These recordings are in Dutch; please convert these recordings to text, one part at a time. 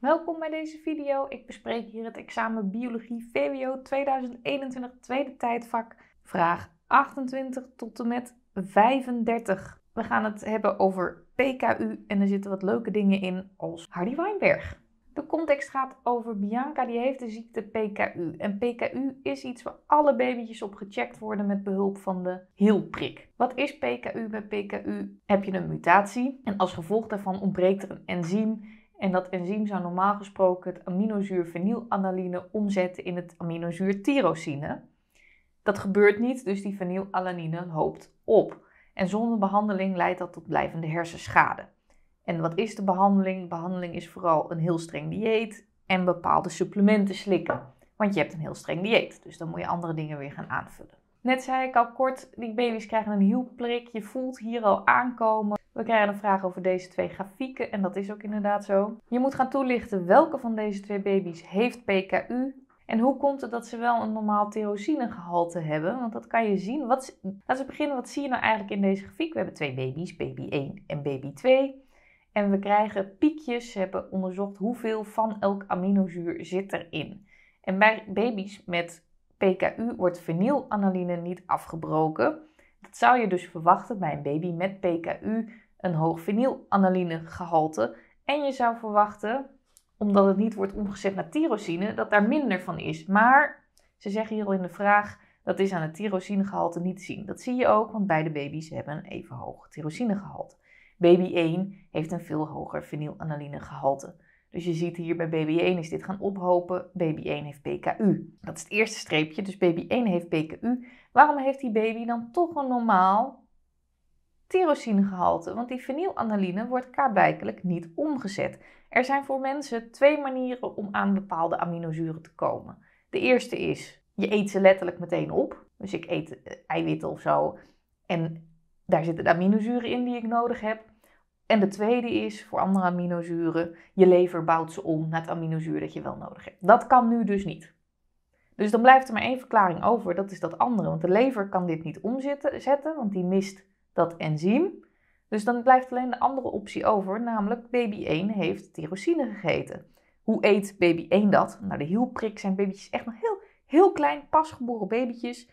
Welkom bij deze video. Ik bespreek hier het examen Biologie VWO 2021 tweede tijdvak, vraag 28 tot en met 35. We gaan het hebben over PKU en er zitten wat leuke dingen in als Hardy Weinberg. De context gaat over Bianca, die heeft de ziekte PKU. En PKU is iets waar alle babytjes op gecheckt worden met behulp van de hielprik. Wat is PKU? Bij PKU heb je een mutatie en als gevolg daarvan ontbreekt er een enzym en dat enzym zou normaal gesproken het aminozuur vanillanaline omzetten in het aminozuur tyrosine. Dat gebeurt niet, dus die vanylalanine hoopt op. En zonder behandeling leidt dat tot blijvende hersenschade. En wat is de behandeling? Behandeling is vooral een heel streng dieet en bepaalde supplementen slikken. Want je hebt een heel streng dieet, dus dan moet je andere dingen weer gaan aanvullen. Net zei ik al kort, die baby's krijgen een hielprik. Je voelt hier al aankomen. We krijgen een vraag over deze twee grafieken en dat is ook inderdaad zo. Je moet gaan toelichten welke van deze twee baby's heeft PKU en hoe komt het dat ze wel een normaal tyrosinegehalte hebben? Want dat kan je zien. Wat, laten we beginnen, wat zie je nou eigenlijk in deze grafiek? We hebben twee baby's, baby 1 en baby 2. En we krijgen piekjes, we hebben onderzocht hoeveel van elk aminozuur zit erin. En bij baby's met PKU wordt vanillanaline niet afgebroken. Dat zou je dus verwachten bij een baby met PKU een hoog gehalte En je zou verwachten, omdat het niet wordt omgezet naar tyrosine, dat daar minder van is. Maar ze zeggen hier al in de vraag, dat is aan het tyrosinegehalte niet te zien. Dat zie je ook, want beide baby's hebben een even hoog tyrosinegehalte. Baby 1 heeft een veel hoger gehalte. Dus je ziet hier bij baby 1 is dit gaan ophopen. Baby 1 heeft PKU. Dat is het eerste streepje, dus baby 1 heeft PKU. Waarom heeft die baby dan toch een normaal tyrosinegehalte, want die fenylalanine wordt klaarblijkelijk niet omgezet. Er zijn voor mensen twee manieren om aan bepaalde aminozuren te komen. De eerste is, je eet ze letterlijk meteen op. Dus ik eet eh, eiwitten of zo en daar zitten aminozuren in die ik nodig heb. En de tweede is, voor andere aminozuren, je lever bouwt ze om naar het aminozuur dat je wel nodig hebt. Dat kan nu dus niet. Dus dan blijft er maar één verklaring over, dat is dat andere. Want de lever kan dit niet omzetten, want die mist dat enzym. Dus dan blijft alleen de andere optie over, namelijk baby 1 heeft tyrosine gegeten. Hoe eet baby 1 dat? Nou, de hielprik zijn baby's echt nog heel, heel klein, pasgeboren babytjes.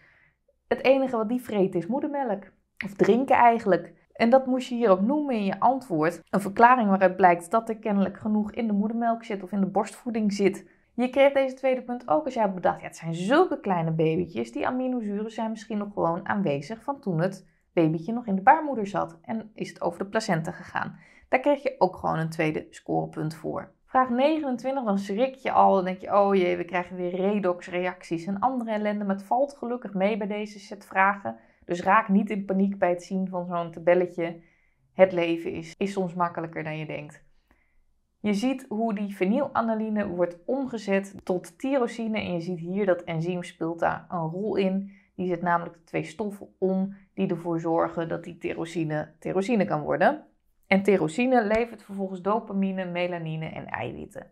Het enige wat die vreet is moedermelk. Of drinken eigenlijk. En dat moest je hier ook noemen in je antwoord. Een verklaring waaruit blijkt dat er kennelijk genoeg in de moedermelk zit of in de borstvoeding zit. Je kreeg deze tweede punt ook als jij bedacht, ja, het zijn zulke kleine babytjes, die aminozuren zijn misschien nog gewoon aanwezig van toen het babytje nog in de baarmoeder zat en is het over de placenta gegaan. Daar krijg je ook gewoon een tweede scorepunt voor. Vraag 29, dan schrik je al. Dan denk je, oh jee, we krijgen weer redoxreacties en andere ellende. Maar het valt gelukkig mee bij deze set vragen. Dus raak niet in paniek bij het zien van zo'n tabelletje. Het leven is, is soms makkelijker dan je denkt. Je ziet hoe die fenylalanine wordt omgezet tot tyrosine. En je ziet hier dat enzym speelt daar een rol in. Die zet namelijk de twee stoffen om die ervoor zorgen dat die tyrosine tyrosine kan worden. En tyrosine levert vervolgens dopamine, melanine en eiwitten.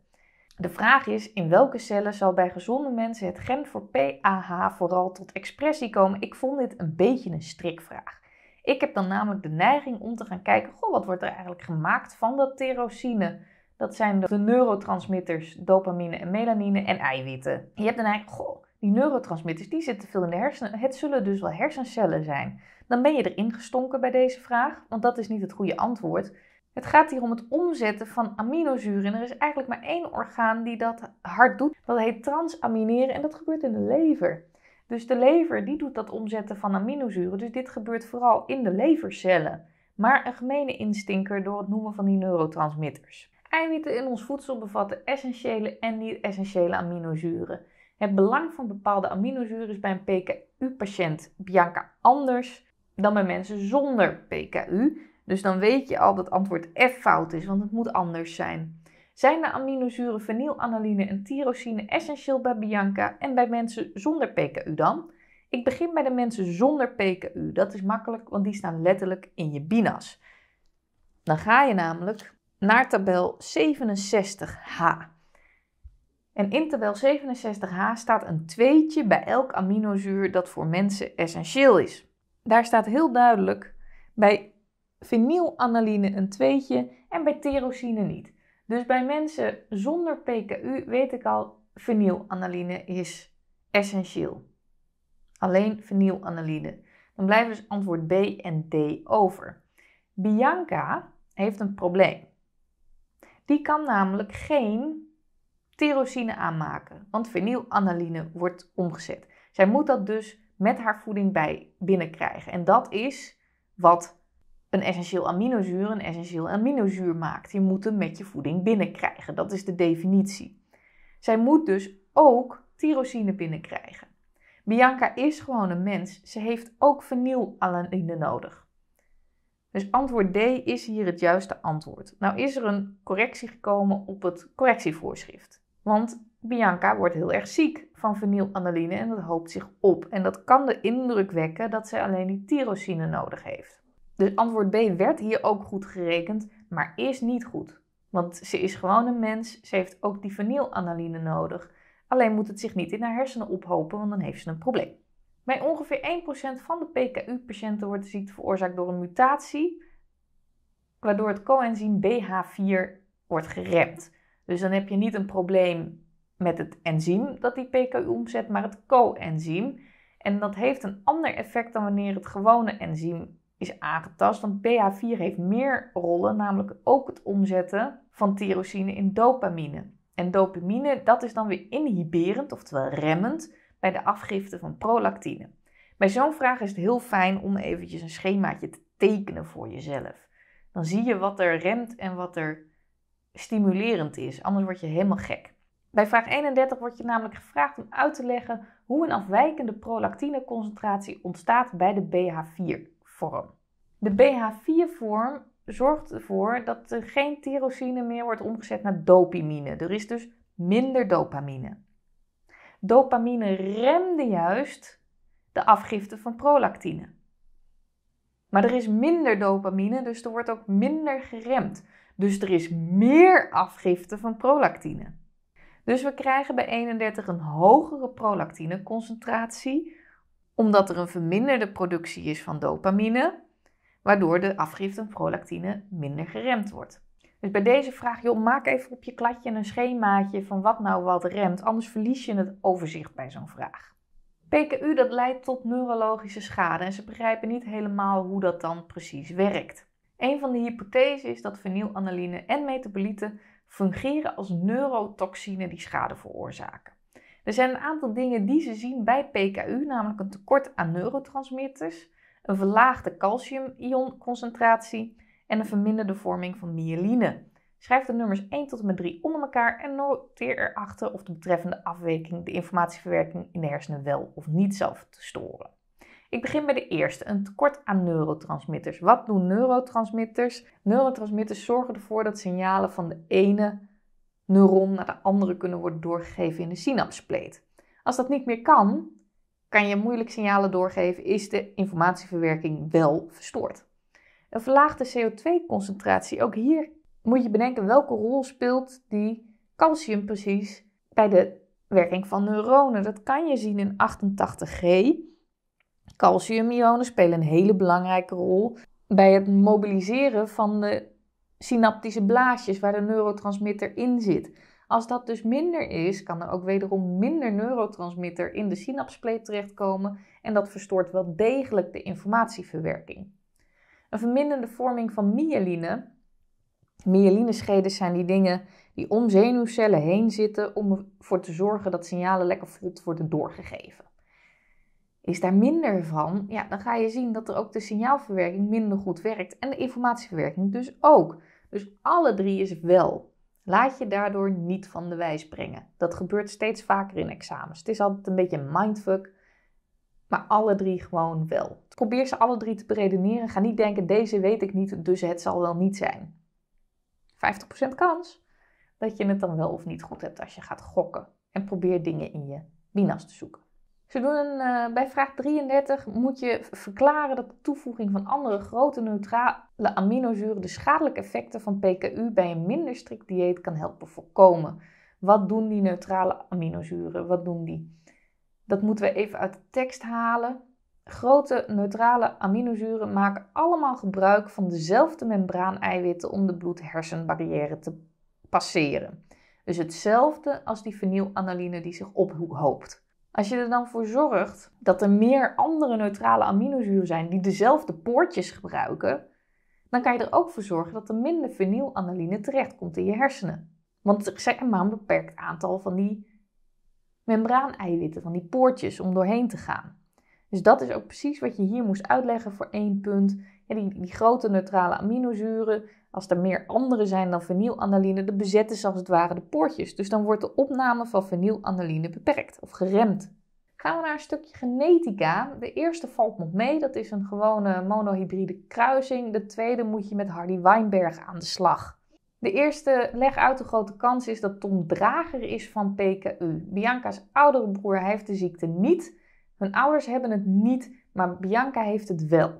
De vraag is, in welke cellen zal bij gezonde mensen het gen voor PAH vooral tot expressie komen? Ik vond dit een beetje een strikvraag. Ik heb dan namelijk de neiging om te gaan kijken, goh, wat wordt er eigenlijk gemaakt van dat tyrosine? Dat zijn de neurotransmitters dopamine en melanine en eiwitten. je hebt dan eigenlijk, goh, die neurotransmitters die zitten veel in de hersenen. Het zullen dus wel hersencellen zijn. Dan ben je erin gestonken bij deze vraag, want dat is niet het goede antwoord. Het gaat hier om het omzetten van aminozuren. En er is eigenlijk maar één orgaan die dat hard doet. Dat heet transamineren en dat gebeurt in de lever. Dus de lever die doet dat omzetten van aminozuren. Dus dit gebeurt vooral in de levercellen. Maar een gemene instinker door het noemen van die neurotransmitters. Eiwitten in ons voedsel bevatten essentiële en niet-essentiële aminozuren. Het belang van bepaalde aminozuren is bij een PKU-patiënt Bianca anders dan bij mensen zonder PKU. Dus dan weet je al dat antwoord F fout is, want het moet anders zijn. Zijn de aminozuren fenylalanine en tyrosine essentieel bij Bianca en bij mensen zonder PKU dan? Ik begin bij de mensen zonder PKU. Dat is makkelijk, want die staan letterlijk in je binas. Dan ga je namelijk naar tabel 67h. En in tabel 67h staat een tweetje bij elk aminozuur dat voor mensen essentieel is. Daar staat heel duidelijk bij fenylalanine een tweetje en bij tyrosine niet. Dus bij mensen zonder PKU weet ik al, fenylalanine is essentieel. Alleen fenylalanine. Dan blijven dus antwoord B en D over. Bianca heeft een probleem. Die kan namelijk geen tyrosine aanmaken, want fenylalanine wordt omgezet. Zij moet dat dus met haar voeding bij binnenkrijgen. En dat is wat een essentieel aminozuur een essentieel aminozuur maakt. Je moet hem met je voeding binnenkrijgen. Dat is de definitie. Zij moet dus ook tyrosine binnenkrijgen. Bianca is gewoon een mens. Ze heeft ook fenylalanine nodig. Dus antwoord D is hier het juiste antwoord. Nou is er een correctie gekomen op het correctievoorschrift. Want Bianca wordt heel erg ziek van vanillanaline en dat hoopt zich op. En dat kan de indruk wekken dat ze alleen die tyrosine nodig heeft. Dus antwoord B werd hier ook goed gerekend, maar is niet goed. Want ze is gewoon een mens, ze heeft ook die vanillanaline nodig. Alleen moet het zich niet in haar hersenen ophopen, want dan heeft ze een probleem. Bij ongeveer 1% van de PKU-patiënten wordt de ziekte veroorzaakt door een mutatie, waardoor het coenzym BH4 wordt geremd. Dus dan heb je niet een probleem met het enzym dat die PKU omzet, maar het coenzym. En dat heeft een ander effect dan wanneer het gewone enzym is aangetast. Want BH4 heeft meer rollen, namelijk ook het omzetten van tyrosine in dopamine. En dopamine, dat is dan weer inhiberend, oftewel remmend, bij de afgifte van prolactine. Bij zo'n vraag is het heel fijn om eventjes een schemaatje te tekenen voor jezelf. Dan zie je wat er remt en wat er stimulerend is. Anders word je helemaal gek. Bij vraag 31 wordt je namelijk gevraagd om uit te leggen hoe een afwijkende prolactineconcentratie ontstaat bij de BH4-vorm. De BH4-vorm zorgt ervoor dat er geen tyrosine meer wordt omgezet naar dopamine. Er is dus minder dopamine. Dopamine remde juist de afgifte van prolactine. Maar er is minder dopamine, dus er wordt ook minder geremd. Dus er is meer afgifte van prolactine. Dus we krijgen bij 31 een hogere prolactineconcentratie, omdat er een verminderde productie is van dopamine, waardoor de afgifte van prolactine minder geremd wordt. Dus bij deze vraag, joh, maak even op je kladje een schemaatje van wat nou wat remt, anders verlies je het overzicht bij zo'n vraag. PKU dat leidt tot neurologische schade en ze begrijpen niet helemaal hoe dat dan precies werkt. Een van de hypotheses is dat fenylalanine en metabolieten fungeren als neurotoxine die schade veroorzaken. Er zijn een aantal dingen die ze zien bij PKU, namelijk een tekort aan neurotransmitters, een verlaagde calcium-ionconcentratie en een verminderde vorming van myeline. Schrijf de nummers 1 tot en met 3 onder elkaar en noteer erachter of de betreffende afwijking de informatieverwerking in de hersenen wel of niet zal storen. Ik begin bij de eerste, een tekort aan neurotransmitters. Wat doen neurotransmitters? Neurotransmitters zorgen ervoor dat signalen van de ene neuron naar de andere kunnen worden doorgegeven in de synapspleet. Als dat niet meer kan, kan je moeilijk signalen doorgeven, is de informatieverwerking wel verstoord. Een verlaagde CO2-concentratie, ook hier moet je bedenken welke rol speelt die calcium precies bij de werking van neuronen. Dat kan je zien in 88G. Calciumionen spelen een hele belangrijke rol bij het mobiliseren van de synaptische blaasjes waar de neurotransmitter in zit. Als dat dus minder is, kan er ook wederom minder neurotransmitter in de synapspleet terechtkomen en dat verstoort wel degelijk de informatieverwerking. Een verminderde vorming van myeline. Myeline-scheden zijn die dingen die om zenuwcellen heen zitten om ervoor te zorgen dat signalen lekker vlot worden doorgegeven is daar minder van, ja, dan ga je zien dat er ook de signaalverwerking minder goed werkt en de informatieverwerking dus ook. Dus alle drie is wel. Laat je daardoor niet van de wijs brengen. Dat gebeurt steeds vaker in examens. Het is altijd een beetje een mindfuck, maar alle drie gewoon wel. Probeer ze alle drie te beredeneren. Ga niet denken, deze weet ik niet, dus het zal wel niet zijn. 50% kans dat je het dan wel of niet goed hebt als je gaat gokken. En probeer dingen in je binas te zoeken. Ze doen eh, bij vraag 33 moet je verklaren dat de toevoeging van andere grote neutrale aminozuren de schadelijke effecten van PKU bij een minder strikt dieet kan helpen voorkomen. Wat doen die neutrale aminozuren? Wat doen die? Dat moeten we even uit de tekst halen. Grote neutrale aminozuren maken allemaal gebruik van dezelfde membraaneiwitten om de bloed-hersenbarrière te passeren. Dus hetzelfde als die vanillanaline die zich ophoopt. Als je er dan voor zorgt dat er meer andere neutrale aminozuren zijn die dezelfde poortjes gebruiken, dan kan je er ook voor zorgen dat er minder fenylalanine terechtkomt in je hersenen. Want er zijn maar een beperkt aantal van die membraaneiwitten, van die poortjes, om doorheen te gaan. Dus dat is ook precies wat je hier moest uitleggen voor één punt die, grote neutrale aminozuren, als er meer andere zijn dan vanillanaline, dan bezetten ze als het ware de poortjes. Dus dan wordt de opname van vanillanaline beperkt of geremd. Gaan we naar een stukje genetica. De eerste valt nog mee, dat is een gewone monohybride kruising. De tweede moet je met Hardy Weinberg aan de slag. De eerste leg uit de grote kans is dat Tom drager is van PKU. Bianca's oudere broer heeft de ziekte niet. Hun ouders hebben het niet, maar Bianca heeft het wel.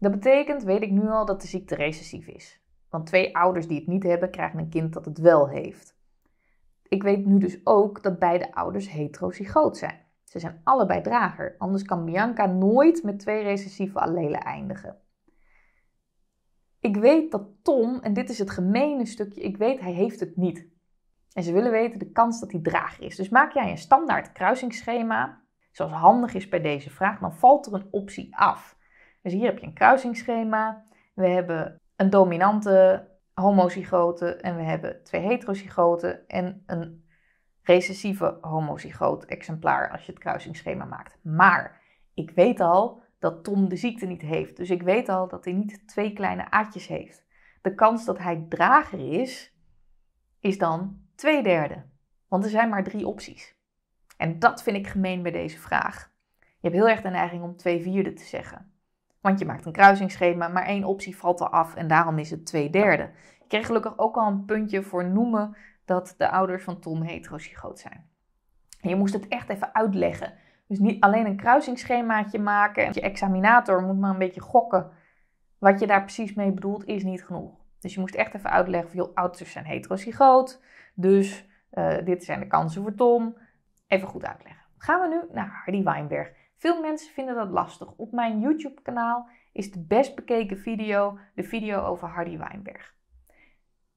Dat betekent, weet ik nu al, dat de ziekte recessief is. Want twee ouders die het niet hebben, krijgen een kind dat het wel heeft. Ik weet nu dus ook dat beide ouders heterozygoot zijn. Ze zijn allebei drager, anders kan Bianca nooit met twee recessieve allelen eindigen. Ik weet dat Tom, en dit is het gemene stukje, ik weet hij heeft het niet. En ze willen weten de kans dat hij drager is. Dus maak jij een standaard kruisingsschema, zoals handig is bij deze vraag, dan valt er een optie af. Dus hier heb je een kruisingsschema. We hebben een dominante homozygote en we hebben twee heterozygoten en een recessieve homozygoot exemplaar als je het kruisingsschema maakt. Maar ik weet al dat Tom de ziekte niet heeft, dus ik weet al dat hij niet twee kleine aatjes heeft. De kans dat hij drager is, is dan twee derde. Want er zijn maar drie opties. En dat vind ik gemeen bij deze vraag. Je hebt heel erg de neiging om twee vierde te zeggen. Want je maakt een kruisingsschema, maar één optie valt er af en daarom is het twee derde. Ik kreeg gelukkig ook al een puntje voor noemen dat de ouders van Tom heterozygoot zijn. je moest het echt even uitleggen. Dus niet alleen een kruisingsschemaatje maken. Je examinator moet maar een beetje gokken. Wat je daar precies mee bedoelt is niet genoeg. Dus je moest echt even uitleggen van, ouders zijn heterozygoot. Dus eh, dit zijn de kansen voor Tom. Even goed uitleggen. Gaan we nu naar Hardy Weinberg. Veel mensen vinden dat lastig. Op mijn YouTube-kanaal is de best bekeken video de video over Hardy Weinberg.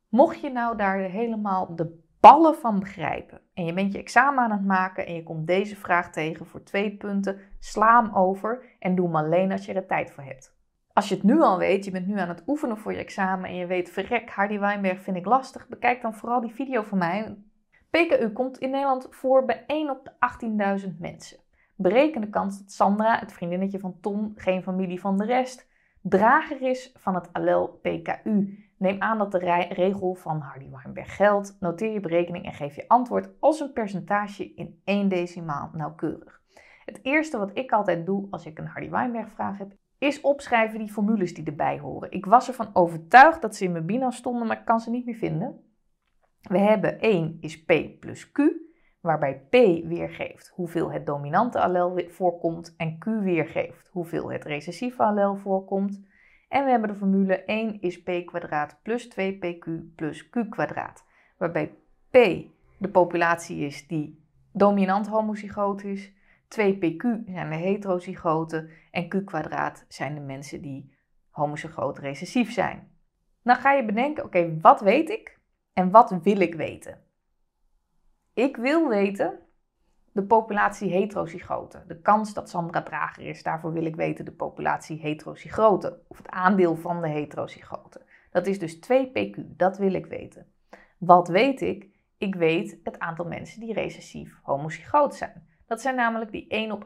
Mocht je nou daar helemaal de ballen van begrijpen en je bent je examen aan het maken en je komt deze vraag tegen voor twee punten, sla hem over en doe hem alleen als je er tijd voor hebt. Als je het nu al weet, je bent nu aan het oefenen voor je examen en je weet, verrek, Hardy Weinberg vind ik lastig, bekijk dan vooral die video van mij. PKU komt in Nederland voor bij 1 op de 18.000 mensen. Bereken de kans dat Sandra, het vriendinnetje van Tom, geen familie van de rest, drager is van het allel PKU. Neem aan dat de regel van Hardy-Weinberg geldt. Noteer je berekening en geef je antwoord als een percentage in één decimaal nauwkeurig. Het eerste wat ik altijd doe als ik een Hardy-Weinberg-vraag heb, is opschrijven die formules die erbij horen. Ik was ervan overtuigd dat ze in mijn BINA stonden, maar ik kan ze niet meer vinden. We hebben 1 is P plus Q waarbij P weergeeft hoeveel het dominante allel voorkomt en Q weergeeft hoeveel het recessieve allel voorkomt. En we hebben de formule 1 is p kwadraat plus 2pq plus q kwadraat, waarbij p de populatie is die dominant homozygoot is, 2pq zijn de heterozygoten en q kwadraat zijn de mensen die homozygoot recessief zijn. Dan nou ga je bedenken, oké, wat weet ik en wat wil ik weten? Ik wil weten de populatie heterozygoten. De kans dat Sandra Drager is, daarvoor wil ik weten de populatie heterozygoten. Of het aandeel van de heterozygoten. Dat is dus 2 PQ, dat wil ik weten. Wat weet ik? Ik weet het aantal mensen die recessief homozygoot zijn. Dat zijn namelijk die 1 op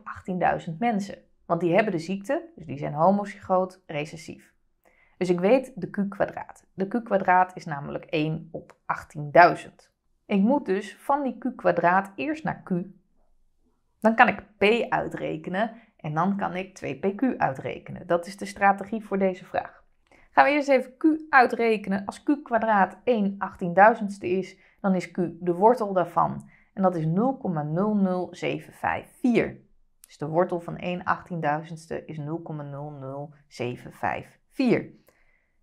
18.000 mensen. Want die hebben de ziekte, dus die zijn homozygoot, recessief. Dus ik weet de Q-kwadraat. De Q-kwadraat is namelijk 1 op 18.000. Ik moet dus van die q kwadraat eerst naar q. Dan kan ik p uitrekenen en dan kan ik 2pq uitrekenen. Dat is de strategie voor deze vraag. Gaan we eerst even q uitrekenen. Als q kwadraat 1 18000ste is, dan is q de wortel daarvan. En dat is 0,00754. Dus de wortel van 1 18000ste is 0,00754.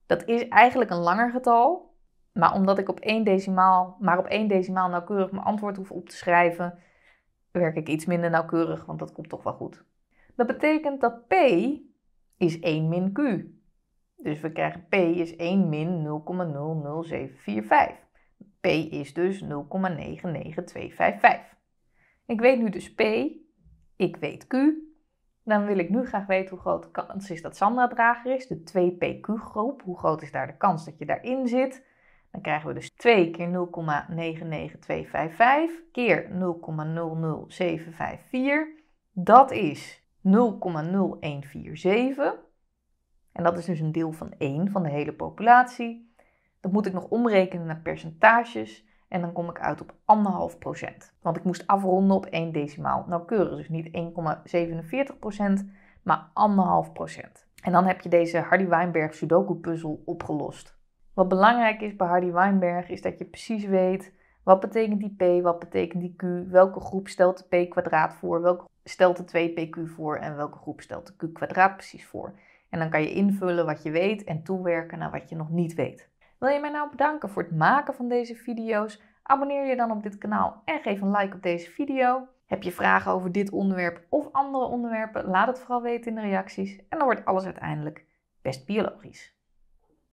Dat is eigenlijk een langer getal, maar omdat ik op één decimaal, maar op één decimaal nauwkeurig mijn antwoord hoef op te schrijven, werk ik iets minder nauwkeurig, want dat komt toch wel goed. Dat betekent dat P is 1 min Q. Dus we krijgen P is 1 min 0,00745. P is dus 0,99255. Ik weet nu dus P, ik weet Q. Dan wil ik nu graag weten hoe groot de kans is dat Sandra drager is. De 2PQ-groep, hoe groot is daar de kans dat je daarin zit? Dan krijgen we dus 2 keer 0,99255 keer 0,00754. Dat is 0,0147. En dat is dus een deel van 1 van de hele populatie. Dat moet ik nog omrekenen naar percentages. En dan kom ik uit op 1,5%. Want ik moest afronden op 1 decimaal nauwkeurig. Dus niet 1,47%, maar 1,5%. En dan heb je deze Hardy-Weinberg Sudoku-puzzel opgelost. Wat belangrijk is bij Hardy Weinberg is dat je precies weet wat betekent die P, wat betekent die Q, welke groep stelt de P kwadraat voor, welke stelt de 2PQ voor en welke groep stelt de Q kwadraat precies voor. En dan kan je invullen wat je weet en toewerken naar wat je nog niet weet. Wil je mij nou bedanken voor het maken van deze video's? Abonneer je dan op dit kanaal en geef een like op deze video. Heb je vragen over dit onderwerp of andere onderwerpen? Laat het vooral weten in de reacties en dan wordt alles uiteindelijk best biologisch.